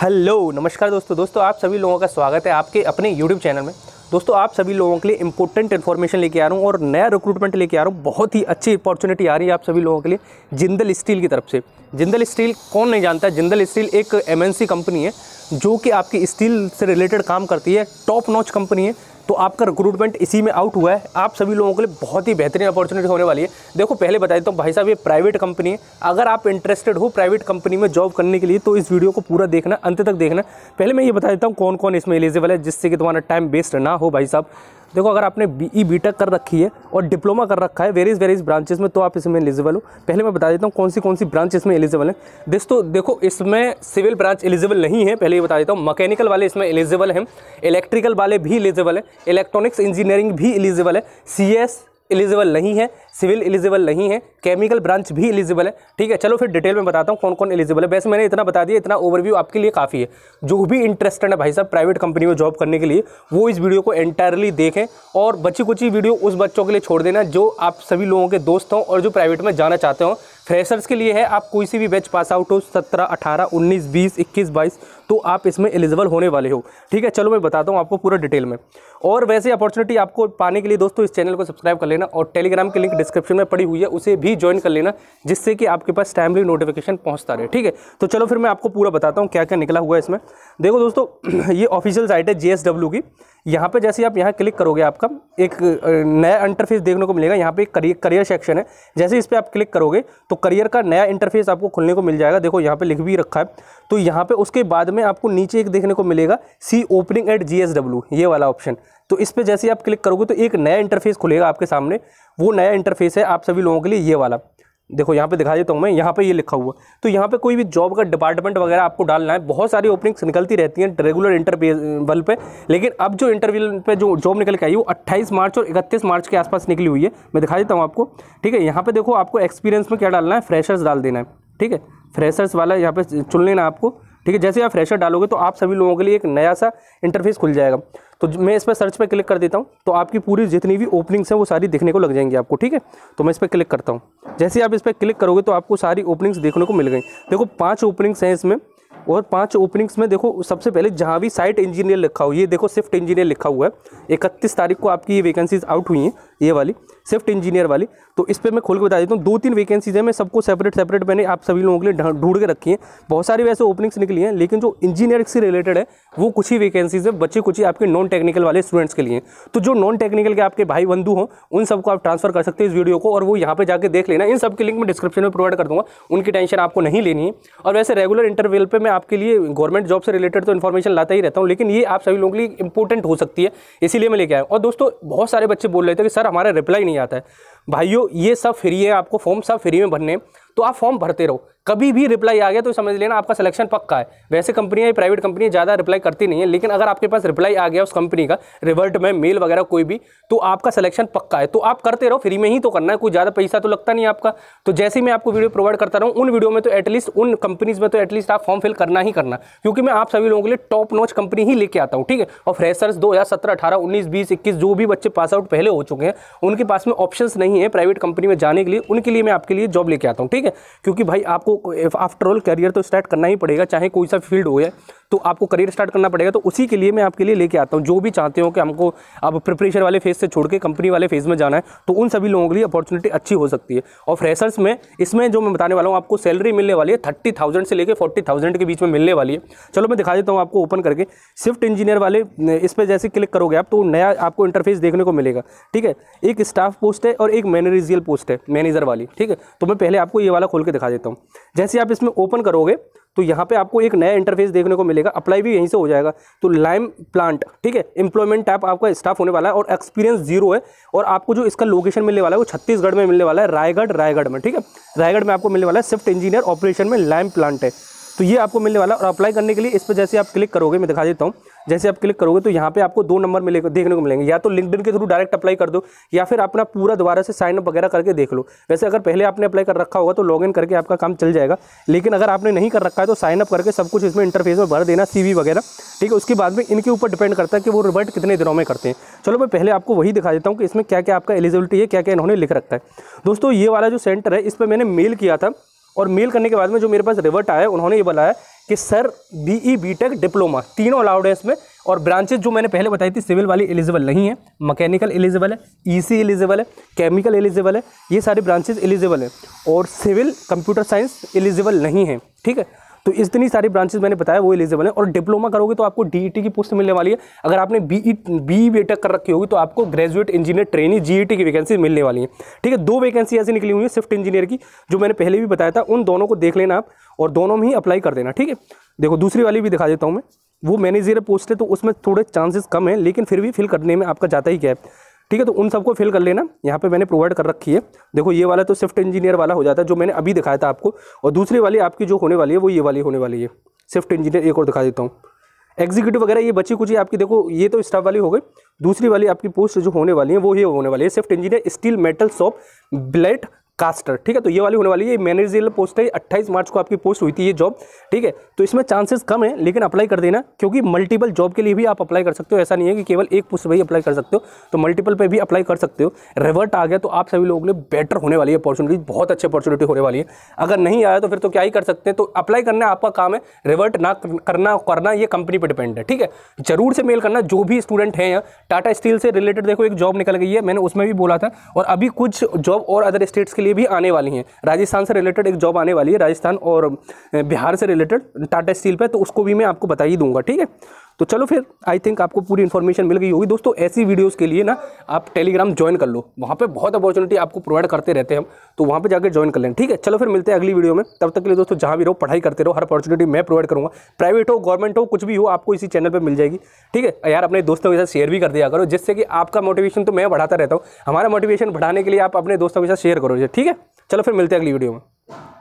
hello नमस्कार दोस्तों दोस्तों आप सभी लोगों का स्वागत है आपके अपने यूट्यूब चैनल में दोस्तों आप सभी लोगों के लिए इंपॉर्टेंट इन्फॉर्मेशन लेके आ रहा हूँ और नया रिक्रूटमेंट लेके आ रहा हूँ बहुत ही अच्छी अपॉर्चुनिटी आ रही है आप सभी लोगों के लिए जिंदल स्टील की तरफ से जिंदल स्टील कौन नहीं जानता जिंदल स्टील एक एम कंपनी है जो कि आपकी स्टील से रिलेटेड काम करती है टॉप नॉच कंपनी है तो आपका रिक्रूटमेंट इसी में आउट हुआ है आप सभी लोगों के लिए बहुत ही बेहतरीन अपॉर्चुनिटी होने वाली है देखो पहले बता देता हूँ भाई साहब ये प्राइवेट कंपनी है अगर आप इंटरेस्टेड हो प्राइवेट कंपनी में जॉब करने के लिए तो इस वीडियो को पूरा देखना अंत तक देखना पहले मैं ये बता देता हूँ कौन कौन इसमें एलिजिबल है जिससे कि तुम्हारा टाइम वेस्ट ना हो भाई साहब देखो अगर आपने बी ई बी कर रखी है और डिप्लोमा कर रखा है वेरीज वेरीज ब्रांचेज में तो आप इसमें एलिजिबल हो पहले मैं बता देता हूँ कौन सी कौन सी ब्रांच इसमें एलिजिबल है दिस तो देखो इसमें सिविल ब्रांच एलिजिबल नहीं है पहले ये बता देता हूँ मैकेनिकल वाले इसमें एलिजिबल हैं इलेक्ट्रिकल वाले भी एलिजिबल है इलेक्ट्रॉनिक्स इंजीनियरिंग भी एलिजिबल है सी एस एलिजिबल नहीं है सिविल एलिजिबल नहीं है केमिकल ब्रांच भी एलिजिबल है ठीक है चलो फिर डिटेल में बताता हूँ कौन कौन एलिजिबल है वैसे मैंने इतना बता दिया इतना ओवरव्यू आपके लिए काफ़ी है जो भी इंटरेस्टेड है भाई साहब प्राइवेट कंपनी में जॉब करने के लिए वो इस वीडियो को एंटायरली देखें और बची कुछ वीडियो उस बच्चों के लिए छोड़ देना जो आप सभी लोगों के दोस्त हों और जो प्राइवेट में जाना चाहते हो फ्रेशर्स के लिए है आप कोई सी भी बैच पास आउट हो सत्रह अठारह उन्नीस बीस इक्कीस बाईस तो आप इसमें एलिजिबल होने वाले हो ठीक है चलो मैं बताता हूँ आपको पूरा डिटेल में और वैसे अपॉर्चुनिटी आपको पाने के लिए दोस्तों इस चैनल को सब्सक्राइब कर लेना और टेलीग्राम की लिंक डिस्क्रिप्शन में पड़ी हुई है उसे भी ज्वाइन कर लेना जिससे कि आपके पास टाइमली नोटिफिकेशन पहुँचता रहे ठीक है तो चलो फिर मैं आपको पूरा बताता हूँ क्या क्या निकला हुआ है इसमें देखो दोस्तों ये ऑफिशियल साइट है जे की यहाँ पर जैसे आप यहाँ क्लिक करोगे आपका एक नया इंटरफेस देखने को मिलेगा यहाँ पे करियर करियर सेक्शन है जैसे इस पर आप क्लिक करोगे तो करियर का नया इंटरफेस आपको खुलने को मिल जाएगा देखो यहाँ पे लिख भी रखा है तो यहाँ पे उसके बाद में आपको नीचे एक देखने को मिलेगा सी ओपनिंग एट जी ये वाला ऑप्शन तो इस पर जैसे आप क्लिक करोगे तो एक नया इंटरफेस खुलेगा आपके सामने वो नया इंटरफेस है आप सभी लोगों के लिए ये वाला देखो यहाँ पे दिखा देता हूँ मैं यहाँ पे ये लिखा हुआ तो यहाँ पे कोई भी जॉब का डिपार्टमेंट वगैरह आपको डालना है बहुत सारी ओपनिंग्स निकलती रहती हैं रेगुलर इंटरवल पे लेकिन अब जो इंटरव्यूल पे जो जॉब निकल के आई वो 28 मार्च और 31 मार्च के आसपास निकली हुई है मैं दिखा देता हूँ आपको ठीक है यहाँ पर देखो आपको एक्सपीरियंस में क्या डालना है फ्रेशर्स डाल देना है ठीक है फ्रेशर्स वाला यहाँ पर चुन लेना आपको ठीक है जैसे आप फ्रेशर डालोगे तो आप सभी लोगों के लिए एक नया सा इंटरफेस खुल जाएगा तो मैं इस पर सर्च पर क्लिक कर देता हूँ तो आपकी पूरी जितनी भी ओपनिंग्स हैं वो सारी देखने को लग जाएंगी आपको ठीक है तो मैं इस पर क्लिक करता हूँ जैसे आप इस पर क्लिक करोगे तो आपको सारी ओपनिंग्स देखने को मिल गई देखो पाँच ओपनिंग्स हैं इसमें और पांच ओपनिंग्स में देखो सबसे पहले जहाँ भी साइट इंजीनियर लिखा हो ये देखो शिफ्ट इंजीनियर लिखा हुआ है इकतीस तारीख को आपकी ये वैकेंसीज आउट हुई हैं ये वाली शिफ्ट इंजीनियर वाली तो इस पर मैं खोल के बता देता हूँ दो तीन वैकेंसीज हैं मैं सबको सेपरेट सेपरेट मैंने आप सभी लोगों के लिए ढूंढ के रखी हैं बहुत सारी वैसे ओपनिंग्स निकली हैं लेकिन जो इंजीनियर से रिलेटेड है वो कुछ ही वैकेंसीज है बच्चे कुछ ही आपके नॉन टेक्निकल वाले स्टूडेंट्स के लिए तो जो नॉन टेक्निकल के आपके भाई बंधु हों उन सबको आप ट्रांसफर कर सकते हैं इस वीडियो को और वो यहाँ पर जाकर देख लेना इन सबके लिंक मैं डिस्क्रिप्शन में प्रोवाइड कर दूँगा उनकी टेंशन आपको नहीं लेनी है और वैसे रेगुलर इंटरवेल पर मैं आपके लिए गवर्नमेंट जॉब से रिलेटेड तो इन्फॉर्मेशन लाता ही रहता हूँ लेकिन ये आप सभी लोगों के लिए इंपॉर्टेंट हो सकती है इसीलिए मैं लेके आया और दोस्तों बहुत सारे बच्चे बोल रहे थे कि सर हमारा रिप्लाई नहीं आता है भाइयों ये सब फ्री है आपको फॉर्म सब फ्री में भरने हैं तो आप फॉर्म भरते रहो कभी भी रिप्लाई आ गया तो समझ लेना आपका सिलेक्शन पक्का है वैसे कंपनियां प्राइवेट कंपनियां ज़्यादा रिप्लाई करती नहीं है लेकिन अगर आपके पास रिप्लाई आ गया उस कंपनी का रिवर्ट में मेल वगैरह कोई भी तो आपका सिलेक्शन पक्का है तो आप करते रहो फ्री में ही तो करना है कोई ज़्यादा पैसा तो लगता नहीं आपका तो जैसे मैं आपको वीडियो प्रोवाइड करता रहा उन वीडियो में तो एटलीस्ट उन कंपनीज़ में तो एटलीस्ट आप फॉर्म फिल करना ही करना क्योंकि मैं आप सभी लोगों के लिए टॉप नोच कंपनी ही लेके आता हूँ ठीक है और फ्रेशर्स दो हज़ार सत्रह अठारह उन्नीस बीस इक्कीस जो भी बच्चे पास आउट पहले हो चुके हैं उनके पास में ऑप्शन नहीं है प्राइवेट कंपनी में जाने के लिए उनके लिए मैं आपके लिए जॉब लेके आता हूँ ठीक है ठीक है क्योंकि भाई आपको आफ्टर ऑल करियर तो स्टार्ट करना ही पड़ेगा चाहे कोई सा फील्ड हो या तो आपको करियर स्टार्ट करना पड़ेगा तो उसी के लिए मैं आपके लिए लेके आता हूँ जो भी चाहते हो कि हमको अब प्रिपरेशन वाले फेज़ से छोड़ के कंपनी वाले फेज़ में जाना है तो उन सभी लोगों के लिए अपॉर्चुनिटी अच्छी हो सकती है और फ्रेशर्स में इसमें जो मैं बताने वाला हूँ आपको सैलरी मिलने वाली है थर्टी थाउजेंड से लेकर फोर्टी थाउजेंड के बीच में मिलने वाली है चलो मैं दिखा देता हूँ आपको ओपन करके स्विफ्ट इंजीनियर वाले इस पर जैसे क्लिक करोगे आप तो नया आपको इंटरफेस देखने को मिलेगा ठीक है एक स्टाफ पोस्ट है और एक मैनेजरियल पोस्ट है मैनेजर वाली ठीक है तो मैं पहले आपको ये वाला खोल के दिखा देता हूँ जैसे आप इसमें ओपन करोगे तो यहाँ पे आपको एक नया इंटरफेस देखने को मिलेगा अप्लाई भी यहीं से हो जाएगा तो लाइम प्लांट ठीक है एम्प्लॉयमेंट टाइप आपका स्टाफ होने वाला है और एक्सपीरियंस जीरो है और आपको जो इसका लोकेशन मिलने वाला है वो छत्तीसगढ़ में मिलने वाला है रायगढ़ रायगढ़ में ठीक है रायगढ़ में आपको मिलने वाला है स्विफ्ट इंजीनियर ऑपरेशन में लाइम प्लांट है तो ये आपको मिलने वाला है और अप्लाई करने के लिए इस पर जैसे आप क्लिक करोगे मैं दिखा देता हूँ जैसे आप क्लिक करोगे तो यहाँ पे आपको दो नंबर मिलेगा देखने को मिलेंगे या तो लिंकडिन के थ्रू डायरेक्ट अप्लाई कर दो या फिर अपना पूरा दोबारा से साइन अप वगैरह करके देख लो वैसे अगर पहले आपने अप्लाई कर रखा होगा तो लॉग करके आपका काम चल जाएगा लेकिन अगर आपने नहीं कर रखा है तो साइन अप करके सब कुछ इसमें इंटरफेस में भर देना सी वगैरह ठीक है उसके बाद में इनके ऊपर डिपेंड करता है कि वो रिवर्ट कितने दिनों में करते हैं चलो मैं पहले आपको वही दिखा देता हूँ कि इसमें क्या क्या आपका एलिजिबिलिटी है क्या क्या इन्होंने लिख रखा है दोस्तों ये वाला जो सेंटर है इस पर मैंने मेल किया था और मेल करने के बाद में जो मेरे पास रिवर्ट आया उन्होंने ये है कि सर बीई बीटेक डिप्लोमा तीनों अलाउड है इसमें और ब्रांचेज जो मैंने पहले बताई थी सिविल वाली एलिजिबल नहीं है मैकेनिकल एलिजिबल है ईसी e एलिजिबल है केमिकल एलिजिबल है ये सारे ब्रांचेज एलिजिबल है और सिविल कंप्यूटर साइंस एलिजिबल नहीं है ठीक है तो इतनी सारी ब्रांचेज मैंने बताया वो एलिजिबल है और डिप्लोमा करोगे तो आपको डीईटी e की पोस्ट मिलने वाली है अगर आपने बी बी बेटक कर रखी होगी तो आपको ग्रेजुएट इंजीनियर ट्रेनी जी की वैकेंसी मिलने वाली है ठीक है दो वैकेंसी ऐसी निकली हुई है स्विफ्ट इंजीनियर की जो मैंने पहले भी बताया था उन दोनों को देख लेना आप और दोनों में ही अप्लाई कर देना ठीक है देखो दूसरी वाली भी दिखा देता हूँ मैं वो मैनेजर पोस्ट है तो उसमें थोड़े चांसेस कम है लेकिन फिर भी फिल करने में आपका जाता ही क्या है ठीक है तो उन सबको फिल कर लेना यहाँ पे मैंने प्रोवाइड कर रखी है देखो ये वाला तो स्विफ्ट इंजीनियर वाला हो जाता है जो मैंने अभी दिखाया था आपको और दूसरी वाली आपकी जो होने वाली है वो ये वाली होने वाली है स्विफ्ट इंजीनियर एक और दिखा देता हूँ एग्जीक्यूटिव वगैरह ये बची कुछ आपकी देखो ये तो स्टाफ वाली हो गई दूसरी वाली आपकी पोस्ट जो होने वाली है वो ये होने वाली है shift engineer steel metal shop billet caster ठीक है तो ये वाली होने वाली है मैनेजरियल पोस्ट है अट्ठाईस मार्च को आपकी पोस्ट हुई थी ये जॉब ठीक है तो इसमें चांसेस कम है लेकिन अप्लाई कर देना क्योंकि मल्टीपल जॉब के लिए भी आप अप्लाई कर सकते हो ऐसा नहीं है कि केवल एक पोस्ट पर ही अप्लाई कर सकते हो तो मल्टीपल पर भी अप्लाई कर सकते हो रिवर्ट आ गया तो आप सभी लोगों के लिए बेटर होने वाली है अपॉर्चुनिटी बहुत अच्छी अपॉर्चुनिटी होने वाली है अगर नहीं आया तो फिर तो क्या ही कर सकते हैं तो अप्लाई करना आपका काम है रिवर्ट ना करना करना ये कंपनी पर डिपेंड है ठीक है जरूर से मेल करना जो भी स्टूडेंट हैं टाटा स्टील से रिलेटेड देखो एक जॉब निकल गई है मैंने उसमें भी बोला था और अभी कुछ जॉब और अदर स्टेट्स के लिए भी आने वाली हैं राजस्थान से रिलेटेड एक जॉब आने वाली है राजस्थान और बिहार से रिलेटेड टाटा स्टील पर तो उसको भी मैं आपको बता ही दूंगा ठीक है तो चलो फिर आई थिंक आपको पूरी इन्फॉर्मेशन मिल गई होगी दोस्तों ऐसी वीडियोज़ के लिए ना आप टेलीग्राम ज्वाइन कर लो वहाँ पर बहुत अपॉर्चुनिटी आपको प्रोवाइड करते रहते हैं हम तो वहाँ पर जाकर ज्वाइन कर लें ठीक है चलो फिर मिलते हैं अगली वीडियो में तब तक के लिए दोस्तों जहाँ भी रहो पढ़ाई करते रहो हर अपॉर्चुनिटी मैं प्रोवाइड करूँगा प्राइवेट हो गवर्नमेंट हो कुछ भी हो आपको इसी चैनल पर मिल जाएगी ठीक है यार अपने दोस्तों के साथ शेयर भी कर दिया करो जिससे कि आपका मोटिवेशन तो मैं बढ़ाता रहता हूँ हमारा मोटिवेशन बढ़ाने के लिए आप अपने दोस्तों के साथ शेयर करो ठीक है चलो फिर मिलते हैं अगली वीडियो में